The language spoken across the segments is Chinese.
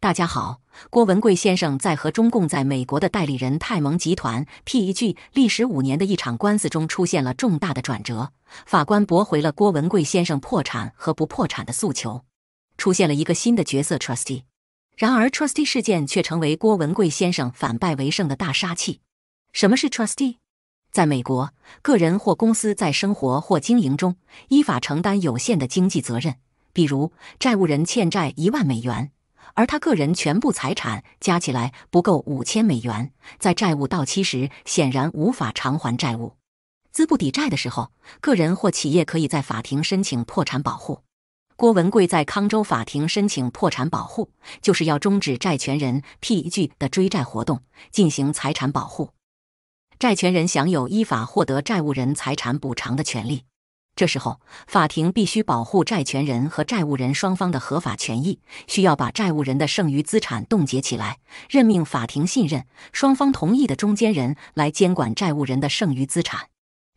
大家好，郭文贵先生在和中共在美国的代理人泰盟集团 （PEG） 历时五年的一场官司中出现了重大的转折。法官驳回了郭文贵先生破产和不破产的诉求，出现了一个新的角色 ——trustee。然而，trustee 事件却成为郭文贵先生反败为胜的大杀器。什么是 trustee？在美国，个人或公司在生活或经营中依法承担有限的经济责任，比如债务人欠债一万美元。而他个人全部财产加起来不够五千美元，在债务到期时显然无法偿还债务，资不抵债的时候，个人或企业可以在法庭申请破产保护。郭文贵在康州法庭申请破产保护，就是要终止债权人 Peg 的追债活动，进行财产保护。债权人享有依法获得债务人财产补偿的权利。这时候，法庭必须保护债权人和债务人双方的合法权益，需要把债务人的剩余资产冻结起来，任命法庭信任、双方同意的中间人来监管债务人的剩余资产。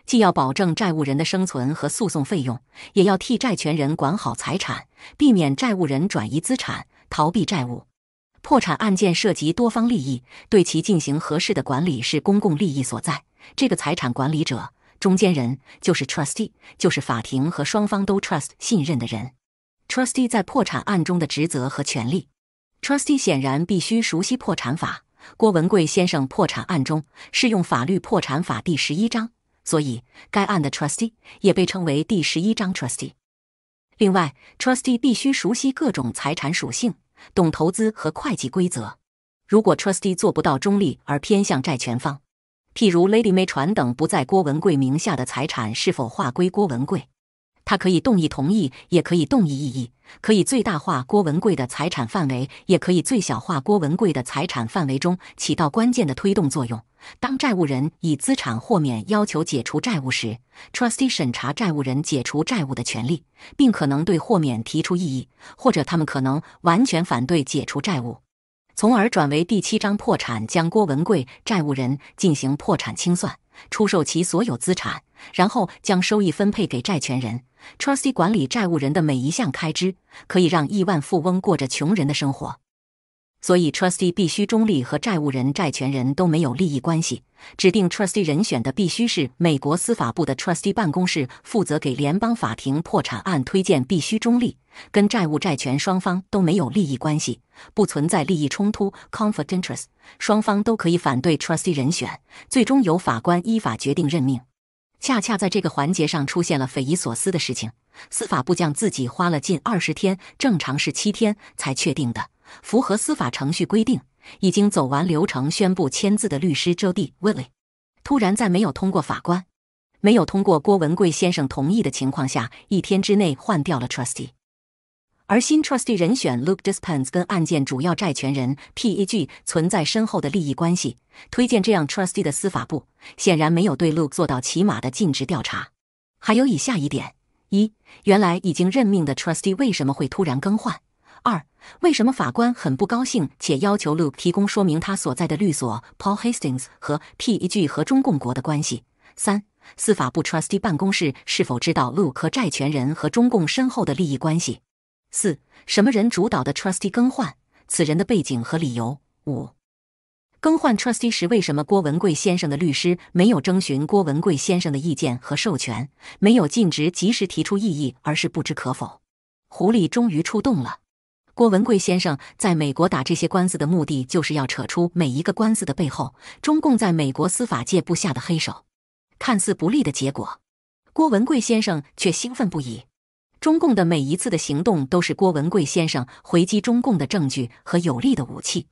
既要保证债务人的生存和诉讼费用，也要替债权人管好财产，避免债务人转移资产逃避债务。破产案件涉及多方利益，对其进行合适的管理是公共利益所在。这个财产管理者。中间人就是 trustee，就是法庭和双方都 trust 信任的人。trustee 在破产案中的职责和权利，trustee 显然必须熟悉破产法。郭文贵先生破产案中适用法律《破产法》第十一章，所以该案的 trustee 也被称为第十一章 trustee。另外，trustee 必须熟悉各种财产属性，懂投资和会计规则。如果 trustee 做不到中立而偏向债权方。譬如 Lady May 船等不在郭文贵名下的财产是否划归郭文贵？他可以动议同意，也可以动议异议，可以最大化郭文贵的财产范围，也可以最小化郭文贵的财产范围中起到关键的推动作用。当债务人以资产豁免要求解除债务时，Trustee 审查债务人解除债务的权利，并可能对豁免提出异议，或者他们可能完全反对解除债务。从而转为第七章破产，将郭文贵债务人进行破产清算，出售其所有资产，然后将收益分配给债权人。t r u s t e e 管理债务人的每一项开支，可以让亿万富翁过着穷人的生活。所以，trustee 必须中立，和债务人、债权人都没有利益关系。指定 trustee 人选的必须是美国司法部的 trustee 办公室，负责给联邦法庭破产案推荐必须中立，跟债务、债权双方都没有利益关系，不存在利益冲突 （conflict interest）。双方都可以反对 trustee 人选，最终由法官依法决定任命。恰恰在这个环节上出现了匪夷所思的事情：司法部将自己花了近二十天（正常是七天）才确定的。符合司法程序规定，已经走完流程、宣布签字的律师 Jody Willie，突然在没有通过法官、没有通过郭文贵先生同意的情况下，一天之内换掉了 Trustee。而新 Trustee 人选 Luke d i s p e n s 跟案件主要债权人 PEG 存在深厚的利益关系，推荐这样 Trustee 的司法部显然没有对 Luke 做到起码的尽职调查。还有以下一点：一、原来已经任命的 Trustee 为什么会突然更换？二、为什么法官很不高兴，且要求 Luke 提供说明他所在的律所 Paul Hastings 和 p E G 和中共国的关系？三、司法部 Trustee 办公室是否知道 Luke 和债权人和中共深厚的利益关系？四、什么人主导的 Trustee 更换？此人的背景和理由？五、更换 Trustee 时，为什么郭文贵先生的律师没有征询郭文贵先生的意见和授权，没有尽职及时提出异议，而是不知可否？狐狸终于出动了。郭文贵先生在美国打这些官司的目的，就是要扯出每一个官司的背后，中共在美国司法界布下的黑手。看似不利的结果，郭文贵先生却兴奋不已。中共的每一次的行动，都是郭文贵先生回击中共的证据和有力的武器。